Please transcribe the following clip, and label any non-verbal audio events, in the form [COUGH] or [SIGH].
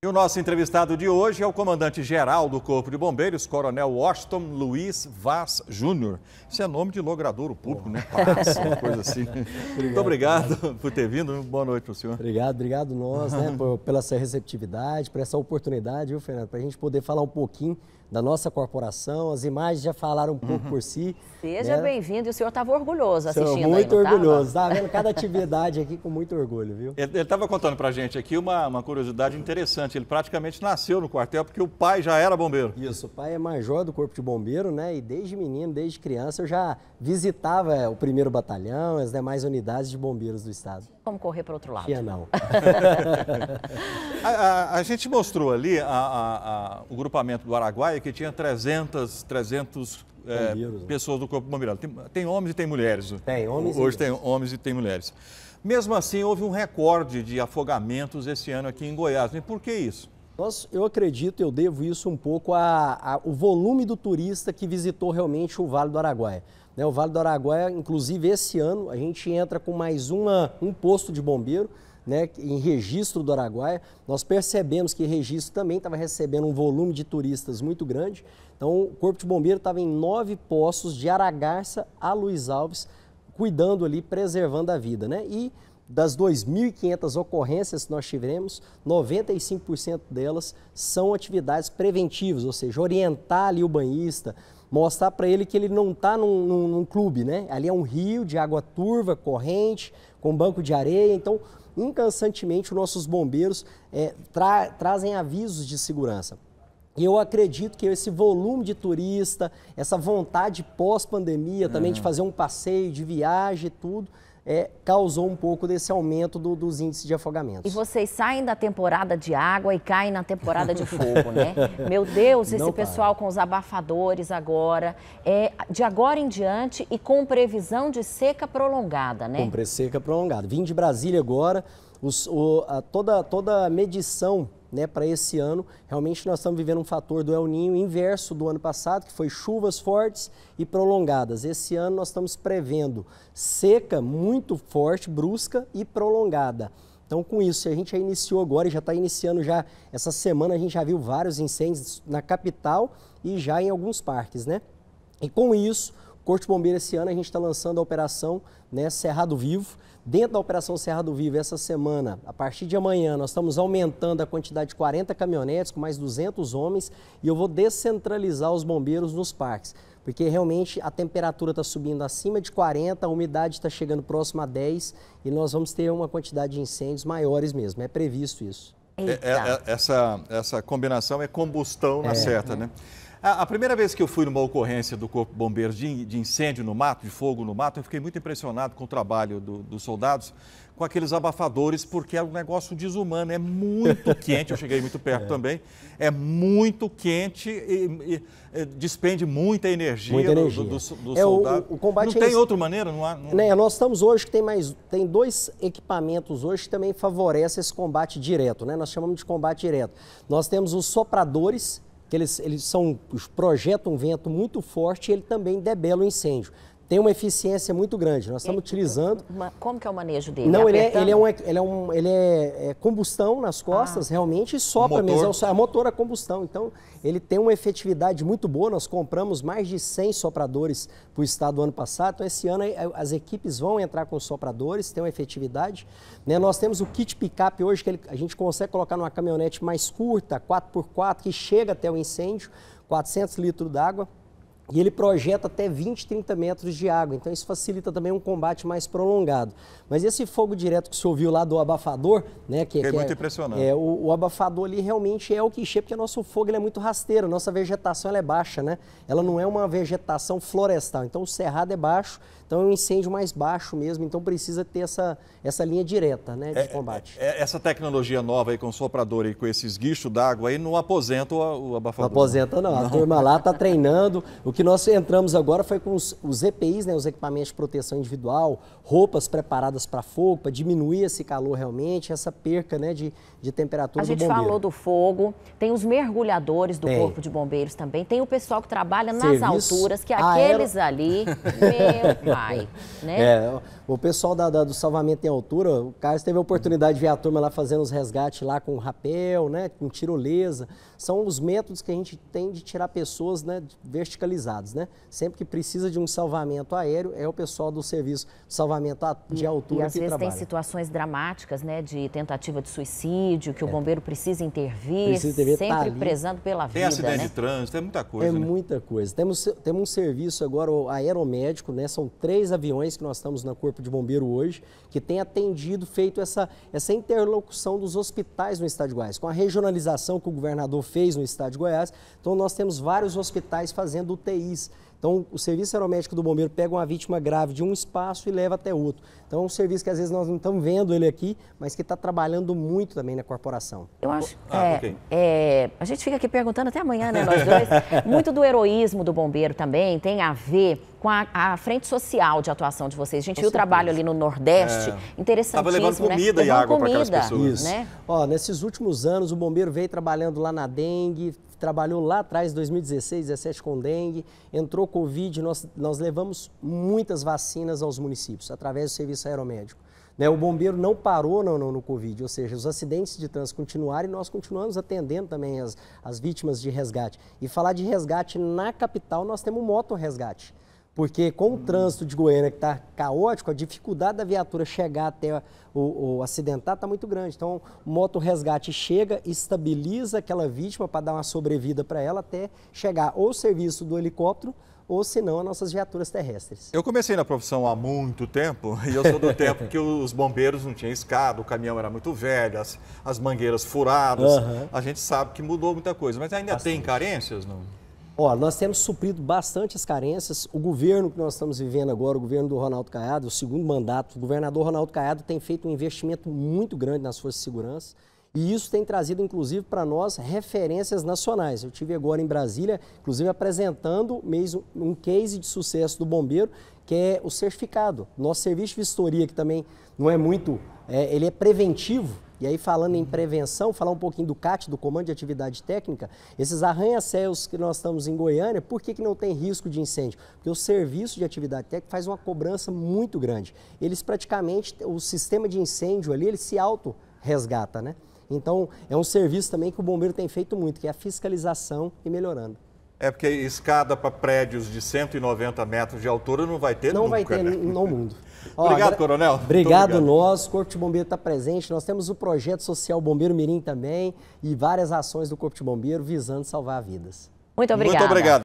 E o nosso entrevistado de hoje é o comandante-geral do Corpo de Bombeiros, Coronel Washington Luiz Vaz Júnior. Isso é nome de logradouro público, né? Passa, uma coisa assim. [LAUGHS] obrigado, Muito obrigado por ter vindo. Boa noite para o senhor. Obrigado, obrigado nós, né, [LAUGHS] por, pela sua receptividade, por essa oportunidade, viu, Fernando, para a gente poder falar um pouquinho da nossa corporação. As imagens já falaram um pouco uhum. por si. Seja né? bem-vindo. E o senhor estava orgulhoso assistindo Sou muito aí, orgulhoso. Estava vendo cada atividade aqui com muito orgulho, viu? Ele estava contando para gente aqui uma, uma curiosidade interessante. Ele praticamente nasceu no quartel porque o pai já era bombeiro. Isso, o pai é major do Corpo de Bombeiro, né? E desde menino, desde criança, eu já visitava é, o primeiro batalhão, as demais unidades de bombeiros do estado. Como correr para outro lado? Tinha não. [LAUGHS] a, a, a, gente mostrou ali a, o grupamento do Araguaia praia que tinha 300, 300 é, né? pessoas do Corpo Bombeiro. Tem, tem, homens e tem mulheres. Tem homens Hoje e tem mulheres. homens e tem mulheres. Mesmo assim, houve um recorde de afogamentos esse ano aqui em Goiás. E por que isso? Nós, eu acredito, eu devo isso um pouco ao volume do turista que visitou realmente o Vale do Araguaia. Né, o Vale do Araguaia, inclusive esse ano, a gente entra com mais uma, um posto de bombeiro né, em registro do Araguaia, nós percebemos que registro também estava recebendo um volume de turistas muito grande. Então, o Corpo de Bombeiro estava em nove poços de Aragarça a Luiz Alves, cuidando ali, preservando a vida. Né? E das 2.500 ocorrências que nós tivemos, 95% delas são atividades preventivas, ou seja, orientar ali o banhista, mostrar para ele que ele não está num, num, num, clube, né? Ali é um rio de água turva, corrente, com banco de areia. Então, incansantemente os nossos bombeiros é, tra trazem avisos de segurança. E eu acredito que esse volume de turista, essa vontade pós-pandemia também uhum. de fazer um passeio, de viagem e tudo, é, causou um pouco desse aumento do, dos índices de afogamento. E vocês saem da temporada de água e caem na temporada de fogo, né? [LAUGHS] Meu Deus, esse Não pessoal para. com os abafadores agora, é, de agora em diante e com previsão de seca prolongada, né? Com seca prolongada. Vim de Brasília agora, os, o, a, toda, toda a medição né, para esse ano, realmente nós estamos vivendo um fator do El Ninho inverso do ano passado, que foi chuvas fortes e prolongadas. Esse ano nós estamos prevendo seca muito forte, brusca e prolongada. Então, com isso, a gente já iniciou agora e já está iniciando já essa semana, a gente já viu vários incêndios na capital e já em alguns parques, né? E com isso, Corpo de Bombeiro esse ano a gente está lançando a operação né, Cerrado Vivo. Dentro da Operação Serra do Vivo, essa semana, a partir de amanhã, nós estamos aumentando a quantidade de 40 caminhonetes com mais 200 homens e eu vou descentralizar os bombeiros nos parques, porque realmente a temperatura está subindo acima de 40, a umidade está chegando próxima a 10 e nós vamos ter uma quantidade de incêndios maiores mesmo. É previsto isso. É, é, é essa, essa combinação é combustão na é, certa, né? A, a, primeira vez que eu fui numa ocorrência do Corpo bombeiro de, de, incêndio no mato, de fogo no mato, eu fiquei muito impressionado com o trabalho do, dos soldados, com aqueles abafadores, porque é um negócio desumano, é muito [LAUGHS] quente, eu cheguei muito perto é. também, é muito quente e, e, e despende muita energia, muita energia. do, do, do é, soldado. O, o combate não é tem esse... outra maneira? Não há, não... Né, nós estamos hoje que tem mais tem dois equipamentos hoje que também favorecem esse combate direto, né? nós chamamos de combate direto. Nós temos os sopradores, que eles, eles são, projetam um vento muito forte e ele também debela o incêndio tem uma eficiência muito grande. Nós estamos é, utilizando. como que é o manejo dele? Não, ele é, ele é, um, ele é, um, ele é, é combustão nas ah. costas, ah. realmente, e sopra mesmo. É, é motor a combustão. Então, ele tem uma efetividade muito boa. Nós compramos mais de 100 sopradores para o estado ano passado. Então, esse ano as equipes vão entrar com sopradores, tem uma efetividade. Né? Nós temos o kit pick-up hoje, que ele, a gente consegue colocar numa caminhonete mais curta, 4x4, que chega até o incêndio, 400 litros d'água. E ele projeta até 20, 30 metros de água, então isso facilita também um combate mais prolongado. Mas esse fogo direto que você ouviu lá do abafador, né? Que, é, que muito é, impressionante. É, o, o, abafador ali realmente é o que chega, porque nosso fogo é muito rasteiro, nossa vegetação é baixa, né? Ela não é uma vegetação florestal, então o cerrado é baixo então é um incêndio mais baixo mesmo, então precisa ter essa, essa linha direta né, de é, é, combate. É, essa tecnologia nova aí com soprador e com esses guichos d'água aí não aposenta o, o abafador? Não aposenta não, não. a turma lá está [LAUGHS] treinando. O que nós entramos agora foi com os, os EPIs, né, os equipamentos de proteção individual, roupas preparadas para fogo, para diminuir esse calor realmente, essa perca né, de, de temperatura A gente falou do fogo, tem os mergulhadores do tem. Corpo de Bombeiros também, tem o pessoal que trabalha nas alturas, que aqueles ali... [LAUGHS] Meu vai, [LAUGHS] né? É, o pessoal da, da, do salvamento em altura, o Carlos teve a oportunidade de ver a turma lá fazendo os resgates lá com rapel, né, com tirolesa. São os métodos que a gente tem de tirar pessoas, né, verticalizadas, né? Sempre que precisa de um salvamento aéreo, é o pessoal do serviço de salvamento de altura e, e às vezes tem situações dramáticas, né, de tentativa de suicídio, que é. o bombeiro precisa intervir, precisa intervir tá sempre tá prezando pela tem vida, Tem acidente né? de trânsito, é muita é coisa, É né? muita coisa. Temos, temos um serviço agora, o aeromédico, né, são três três aviões que nós estamos na Corpo de Bombeiro hoje, que tem atendido, feito essa, essa interlocução dos hospitais no estado de Goiás. Com a regionalização que o governador fez no estado de Goiás, então nós temos vários hospitais fazendo UTIs. Então, o serviço aeromédico do bombeiro pega uma vítima grave de um espaço e leva até outro. Então, é um serviço que às vezes nós não estamos vendo ele aqui, mas que está trabalhando muito também na corporação. Eu acho. Ah, é, okay. é, a gente fica aqui perguntando até amanhã, né, nós dois. [LAUGHS] muito do heroísmo do bombeiro também tem a ver com a, a frente social de atuação de vocês. A gente com viu o trabalho ali no Nordeste, é. interessantíssimo, Estava né? levando comida né? e levando água para aquelas pessoas. Isso. Né? Ó, nesses últimos anos, o bombeiro veio trabalhando lá na dengue, trabalhou lá atrás, 2016, 17 com dengue, entrou Covid, nós, nós levamos muitas vacinas aos municípios através do serviço aeromédico. Né, o bombeiro não parou no, no, no, Covid, ou seja, os acidentes de trânsito continuaram e nós continuamos atendendo também as, as vítimas de resgate. E falar de resgate na capital, nós temos moto resgate. Porque com o trânsito de Goiânia que está caótico, a dificuldade da viatura chegar até o, o acidentar está muito grande. Então, o moto resgate chega, estabiliza aquela vítima para dar uma sobrevida para ela até chegar ou o serviço do helicóptero ou se não, as nossas viaturas terrestres. Eu comecei na profissão há muito tempo [LAUGHS] e eu sou do tempo que os bombeiros não tinham escada, o caminhão era muito velho, as, as mangueiras furadas. Uhum. A gente sabe que mudou muita coisa, mas ainda Bastante. tem carências, não? nós temos suprido bastante as carências. O governo que nós estamos vivendo agora, o governo do Ronaldo Caiado, o segundo mandato, o governador Ronaldo Caiado tem feito um investimento muito grande nas forças de segurança. E isso tem trazido, inclusive, para nós referências nacionais. Eu tive agora em Brasília, inclusive, apresentando mesmo um case de sucesso do bombeiro, que é o certificado. Nosso serviço de vistoria, que também não é muito, é, ele é preventivo. E aí, falando em uhum. prevenção, falar um pouquinho do CAT, do Comando de Atividade Técnica, esses arranha-céus que nós estamos em Goiânia, por que, que não tem risco de incêndio? Porque o serviço de atividade técnica faz uma cobrança muito grande. Eles praticamente, o sistema de incêndio ali, ele se auto-resgata, né? Então, é um serviço também que o bombeiro tem feito muito, que é a fiscalização e melhorando. É porque escada para prédios de 190 metros de altura não vai ter não nunca, vai ter né? no mundo. [LAUGHS] Ó, obrigado, agora, Coronel. Obrigado, obrigado, nós. O Corpo de Bombeiro está presente. Nós temos o projeto social Bombeiro Mirim também e várias ações do Corpo de Bombeiro visando salvar vidas. Muito obrigado. Muito obrigado.